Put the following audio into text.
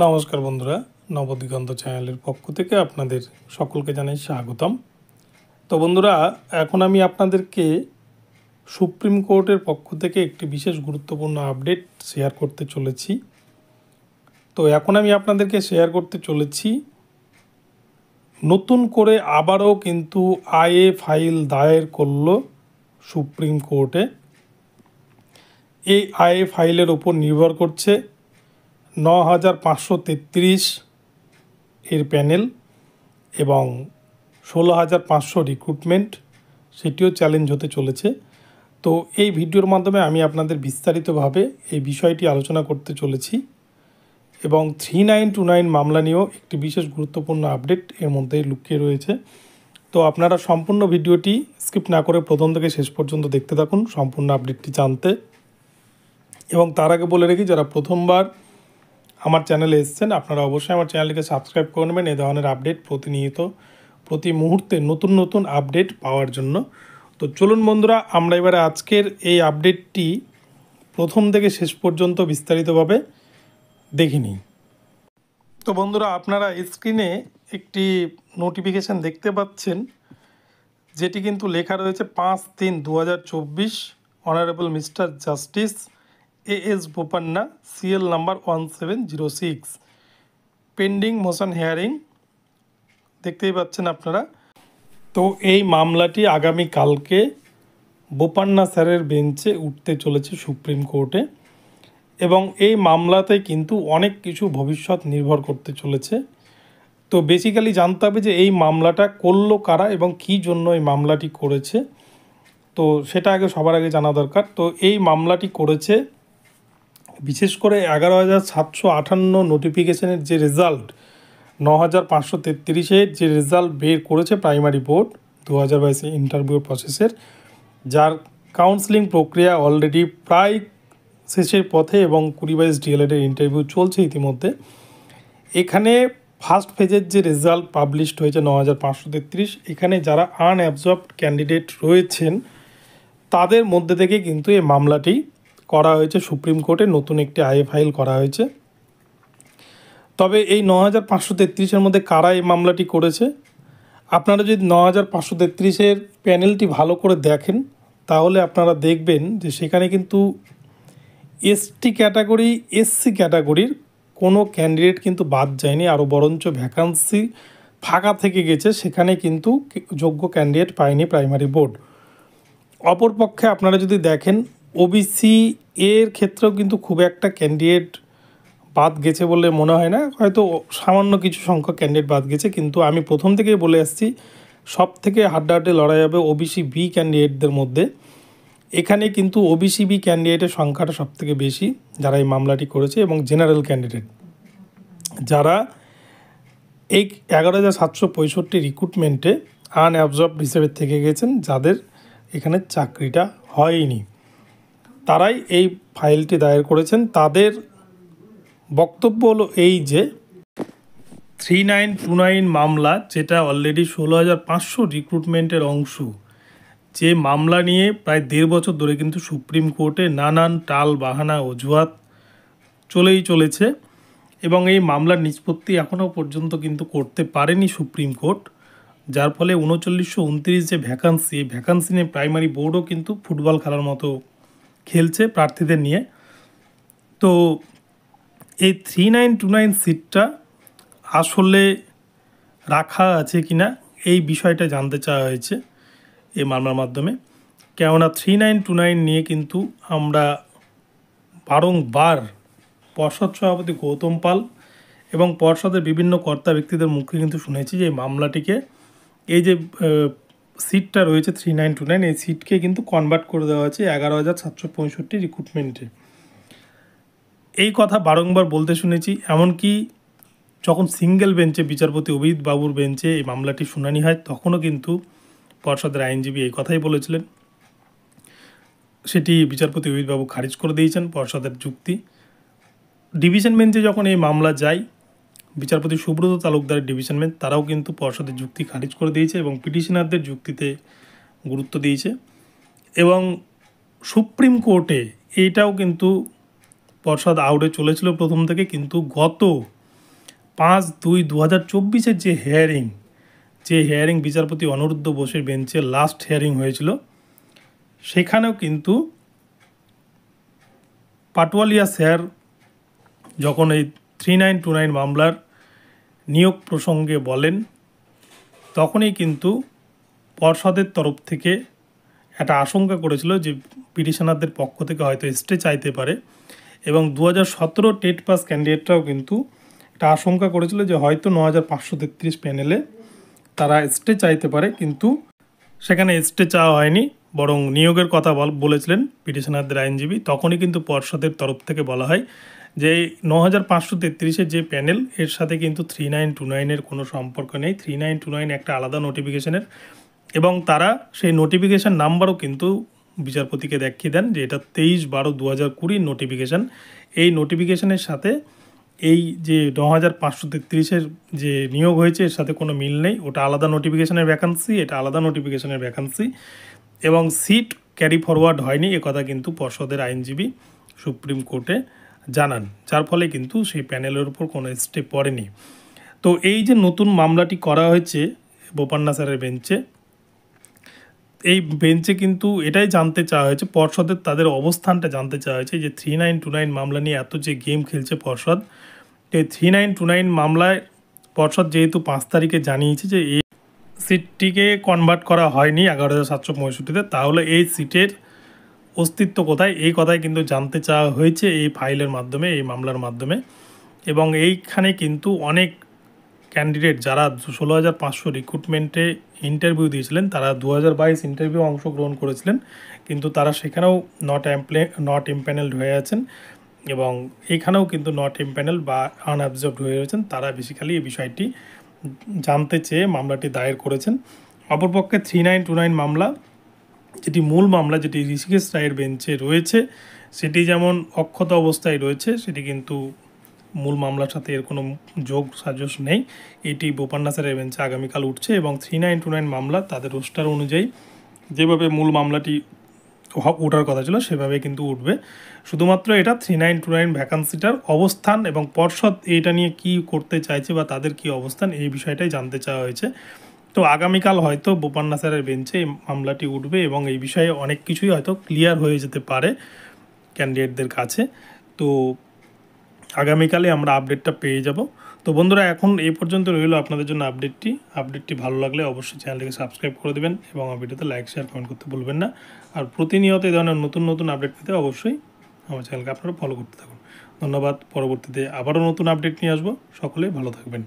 নমস্কার বন্ধুরা নবদিগন্ত চ্যানেলের পক্ষ থেকে আপনাদের সকলকে জানাই স্বাগতম তো বন্ধুরা এখন আমি আপনাদেরকে সুপ্রিম কোর্টের পক্ষ থেকে একটি বিশেষ গুরুত্বপূর্ণ আপডেট শেয়ার করতে চলেছি তো এখন আমি আপনাদেরকে শেয়ার করতে চলেছি নতুন করে আবারও কিন্তু আয়ে ফাইল দায়ের করল সুপ্রিম কোর্টে এই আয়ে ফাইলের ওপর নির্ভর করছে ন হাজার পাঁচশো তেত্রিশ এর প্যানেল এবং ষোলো হাজার পাঁচশো রিক্রুটমেন্ট সেটিও চ্যালেঞ্জ হতে চলেছে তো এই ভিডিওর মাধ্যমে আমি আপনাদের বিস্তারিতভাবে এই বিষয়টি আলোচনা করতে চলেছি এবং থ্রি নাইন টু নাইন মামলা নিয়েও একটি বিশেষ গুরুত্বপূর্ণ আপডেট এর মধ্যে লুকিয়ে রয়েছে তো আপনারা সম্পূর্ণ ভিডিওটি স্কিপ না করে প্রথম থেকে শেষ পর্যন্ত দেখতে থাকুন সম্পূর্ণ আপডেটটি জানতে এবং তার আগে বলে রেখি যারা প্রথমবার আমার চ্যানেলে এসেছেন আপনারা অবশ্যই আমার চ্যানেলটিকে সাবস্ক্রাইব করে নেবেন এ ধরনের আপডেট প্রতিনিয়ত প্রতি মুহূর্তে নতুন নতুন আপডেট পাওয়ার জন্য তো চলুন বন্ধুরা আমরা এবারে আজকের এই আপডেটটি প্রথম থেকে শেষ পর্যন্ত বিস্তারিতভাবে দেখে নিই তো বন্ধুরা আপনারা স্ক্রিনে একটি নোটিফিকেশান দেখতে পাচ্ছেন যেটি কিন্তু লেখা রয়েছে পাঁচ তিন দু হাজার চব্বিশ honourable mister justice A S Bopanna CL number one seven zero six pending motion hearing দেখতেই পাচ্ছেন আপনারা তো এই মামলাটি আগামী কালকে বোপান্না স্যারের বেঞ্চে উঠতে চলেছে সুপ্রিম কোর্টে এবং এই মামলাতে কিন্তু অনেক কিছু ভবিষ্যৎ নির্ভর করতে চলেছে তো বেসিক্যালি জানতে হবে যে এই মামলাটা করলো কারা এবং কি জন্য এই মামলাটি করেছে তো সেটা আগে সবার আগে জানা দরকার তো এই মামলাটি করেছে বিশেষ করে এগারো হাজার সাতশো আটান্ন নোটিফিকেশনের যে রেজাল্ট ন হাজার পাঁচশো তেত্রিশের যে রেজাল্ট বের করেছে প্রাইমারি বোর্ড দু হাজার বাইশে ইন্টারভিউ প্রসেসের যার কাউন্সেলিং প্রক্রিয়া অলরেডি প্রায় শেষের পথে এবং কুড়ি বাইশ ডিএলএডের ইন্টারভিউ চলছে ইতিমধ্যে এখানে ফার্স্ট ফেজের যে রেজাল্ট পাবলিশড হয়েছে ন হাজার পাঁচশো তেত্রিশ এখানে যারা আনঅ্যাবজর্বড ক্যান্ডিডেট রয়েছেন তাদের মধ্যে থেকে কিন্তু এই মামলাটি করা হয়েছে সুপ্রিম কোর্টে নতুন একটি আইএ ফাইল করা হয়েছে তবে এই ন হাজার পাঁচশো তেত্রিশের মধ্যে কারা এই মামলাটি করেছে আপনারা যদি ন হাজার পাঁচশো তেত্রিশের প্যানেলটি ভালো করে দেখেন তাহলে আপনারা দেখবেন যে সেখানে কিন্তু এসটি ক্যাটাগরি এসসি ক্যাটাগরির কোনো ক্যান্ডিডেট কিন্তু বাদ যায়নি আরও বরঞ্চ ভ্যাকান্সি ফাঁকা থেকে গেছে সেখানে কিন্তু যোগ্য ক্যান্ডিডেট পায়নি প্রাইমারি বোর্ড অপরপক্ষে আপনারা যদি দেখেন ওবিসি এর ক্ষেত্রেও কিন্তু খুব একটা ক্যান্ডিডেট বাদ গেছে বলে মনে হয় না হয়তো সামান্য কিছু সংখ্যক ক্যান্ডিডেট বাদ গেছে কিন্তু আমি প্রথম থেকেই বলে আসছি সব থেকে হাড্ডে লড়াই হবে ওবিসি বি ক্যান্ডিডেটদের মধ্যে এখানে কিন্তু ওবিসি বি ক্যান্ডিডেটের সংখ্যাটা সব থেকে বেশি যারা এই মামলাটি করেছে এবং জেনারেল ক্যান্ডিডেট যারা এই এগারো হাজার সাতশো পঁয়ষট্টি রিক্রুটমেন্টে আনঅ্যাবজর্বড হিসেবে থেকে গেছেন যাদের এখানে চাকরিটা হয়নি তারাই এই ফাইলটি দায়ের করেছেন তাদের বক্তব্য হলো এই যে থ্রি নাইন টু নাইন মামলা যেটা অলরেডি ষোলো হাজার পাঁচশো রিক্রুটমেন্টের অংশ যে মামলা নিয়ে প্রায় দেড় বছর ধরে কিন্তু সুপ্রিম কোর্টে নানান টাল বাহানা অজুহাত চলেই চলেছে এবং এই মামলার নিষ্পত্তি এখনও পর্যন্ত কিন্তু করতে পারেনি সুপ্রিম কোর্ট যার ফলে উনচল্লিশশো উনত্রিশ যে ভ্যাকান্সি এই ভ্যাকান্সি নিয়ে প্রাইমারি বোর্ডও কিন্তু ফুটবল খেলার মতো খেলছে প্রার্থীদের নিয়ে তো এই থ্রি নাইন টু নাইন সিটটা আসলে রাখা আছে কি না এই বিষয়টা জানতে চাওয়া হয়েছে এই মামলার মাধ্যমে কেননা থ্রি নাইন টু নাইন নিয়ে কিন্তু আমরা বারংবার পর্ষদ সভাপতি গৌতম পাল এবং পর্ষদের বিভিন্ন কর্তা ব্যক্তিদের মুখে কিন্তু শুনেছি যে এই মামলাটিকে এই যে সিটটা রয়েছে থ্রি নাইন টু নাইন এই সিটকে কিন্তু কনভার্ট করে দেওয়া হয়েছে এগারো হাজার সাতশো পঁয়ষট্টি রিক্রুটমেন্টে এই কথা বারংবার বলতে শুনেছি এমনকি যখন সিঙ্গেল বেঞ্চে বিচারপতি অভিজিৎ বাবুর বেঞ্চে এই মামলাটি শুনানি হয় তখনও কিন্তু পর্ষদের আইনজীবী এই কথাই বলেছিলেন সেটি বিচারপতি অভিজিৎবাবু খারিজ করে দিয়েছেন পর্ষদের যুক্তি ডিভিশন বেঞ্চে যখন এই মামলা যায় বিচারপতি সুব্রত তালুকদার ডিভিশন বেঞ্চ তারাও কিন্তু পর্ষদের যুক্তি খারিজ করে দিয়েছে এবং পিটিশনারদের যুক্তিতে গুরুত্ব দিয়েছে এবং সুপ্রিম কোর্টে এইটাও কিন্তু পর্ষদ আউটে চলেছিল প্রথম থেকে কিন্তু গত পাঁচ দুই দু হাজার চব্বিশের যে হেয়ারিং যে হেয়ারিং বিচারপতি অনুরুদ্ধ বোসের বেঞ্চে লাস্ট হেয়ারিং হয়েছিল সেখানেও কিন্তু পাটওয়ালিয়া স্যার যখন এই থ্রি নাইন টু নাইন মামলার নিয়োগ প্রসঙ্গে বলেন তখনই কিন্তু পর্ষদের তরফ থেকে একটা আশঙ্কা করেছিল যে পিটিশনারদের পক্ষ থেকে হয়তো স্টে চাইতে পারে এবং দু হাজার সতেরো টেট পাস ক্যান্ডিডেটরাও কিন্তু একটা আশঙ্কা করেছিল যে হয়তো ন হাজার পাঁচশো তেত্রিশ প্যানেলে তারা স্টে চাইতে পারে কিন্তু সেখানে স্টে চাওয়া হয়নি বরং নিয়োগের কথা বলেছিলেন পিটিশনারদের আইনজীবী তখনই কিন্তু পর্ষদের তরফ থেকে বলা হয় যে ন হাজার পাঁচশো তেত্রিশের যে প্যানেল এর সাথে কিন্তু থ্রি নাইন টু নাইনের কোনো সম্পর্ক নেই থ্রি নাইন টু নাইন একটা আলাদা নোটিফিকেশানের এবং তারা সেই নোটিফিকেশান নাম্বারও কিন্তু বিচারপতিকে দেখিয়ে দেন যে এটা তেইশ বারো দু হাজার কুড়ির নোটিফিকেশান এই নোটিফিকেশানের সাথে এই যে ন হাজার পাঁচশো তেত্রিশের যে নিয়োগ হয়েছে এর সাথে কোনো মিল নেই ওটা আলাদা নোটিফিকেশানের ভ্যাকান্সি এটা আলাদা নোটিফিকেশানের ভ্যাকান্সি এবং সিট ক্যারি ফরওয়ার্ড হয়নি কথা কিন্তু পর্ষদের আইনজীবী সুপ্রিম কোর্টে জানান যার ফলে কিন্তু সেই প্যানেলের উপর কোনো স্টেপ পড়েনি তো এই যে নতুন মামলাটি করা হয়েছে বোপান্না স্যারের বেঞ্চে এই বেঞ্চে কিন্তু এটাই জানতে চাওয়া হয়েছে পর্ষদের তাদের অবস্থানটা জানতে চাওয়া হয়েছে যে থ্রি নাইন টু নাইন মামলা নিয়ে এত যে গেম খেলছে পর্ষদ এই থ্রি নাইন টু নাইন মামলায় পর্ষদ যেহেতু পাঁচ তারিখে জানিয়েছে যে এই সিটটিকে কনভার্ট করা হয়নি এগারো হাজার সাতশো পঁয়ষট্টিতে তাহলে এই সিটের অস্তিত্ব কোথায় এই কথাই কিন্তু জানতে চাওয়া হয়েছে এই ফাইলের মাধ্যমে এই মামলার মাধ্যমে এবং এইখানে কিন্তু অনেক ক্যান্ডিডেট যারা ষোলো হাজার পাঁচশো রিক্রুটমেন্টে ইন্টারভিউ দিয়েছিলেন তারা দু হাজার বাইশ ইন্টারভিউ অংশগ্রহণ করেছিলেন কিন্তু তারা সেখানেও নট অ্যাম্প্লে নট ইম্প্যানেলড হয়ে আছেন এবং এখানেও কিন্তু নট ইম্প্যানেল বা আনঅ্যাবজর্বড হয়ে রয়েছেন তারা বেসিক্যালি এই বিষয়টি জানতে চেয়ে মামলাটি দায়ের করেছেন অপরপক্ষে থ্রি নাইন টু নাইন মামলা যেটি মূল মামলা যেটি ঋষিকেশ রায়ের বেঞ্চে রয়েছে সেটি যেমন অক্ষত অবস্থায় রয়েছে সেটি কিন্তু মূল মামলার সাথে এর কোনো যোগ সাজস নেই এটি বোপান্না স্যারের বেঞ্চে আগামীকাল উঠছে এবং থ্রি নাইন টু নাইন মামলা তাদের রোস্টার অনুযায়ী যেভাবে মূল মামলাটি ওঠার কথা ছিল সেভাবে কিন্তু উঠবে শুধুমাত্র এটা থ্রি নাইন টু নাইন ভ্যাকান্সিটার অবস্থান এবং পর্ষদ এটা নিয়ে কি করতে চাইছে বা তাদের কি অবস্থান এই বিষয়টাই জানতে চাওয়া হয়েছে তো আগামীকাল হয়তো বোপান্না স্যারের বেঞ্চে এই মামলাটি উঠবে এবং এই বিষয়ে অনেক কিছুই হয়তো ক্লিয়ার হয়ে যেতে পারে ক্যান্ডিডেটদের কাছে তো আগামীকালে আমরা আপডেটটা পেয়ে যাব তো বন্ধুরা এখন এই পর্যন্ত রইল আপনাদের জন্য আপডেটটি আপডেটটি ভালো লাগলে অবশ্যই চ্যানেলটিকে সাবস্ক্রাইব করে দেবেন এবং ভিডিওতে লাইক শেয়ার কমেন্ট করতে ভুলবেন না আর প্রতিনিয়ত এই ধরনের নতুন নতুন আপডেট পেতে অবশ্যই আমার চ্যানেলকে আপনারা ফলো করতে থাকুন ধন্যবাদ পরবর্তীতে আবারও নতুন আপডেট নিয়ে আসবো সকলে ভালো থাকবেন